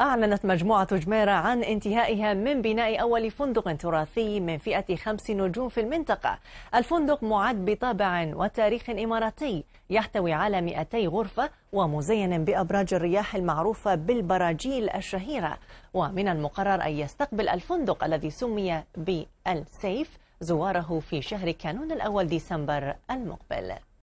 أعلنت مجموعة جميرة عن انتهائها من بناء أول فندق تراثي من فئة خمس نجوم في المنطقة الفندق معد بطابع وتاريخ إماراتي يحتوي على 200 غرفة ومزين بأبراج الرياح المعروفة بالبراجيل الشهيرة ومن المقرر أن يستقبل الفندق الذي سمي بالسيف زواره في شهر كانون الأول ديسمبر المقبل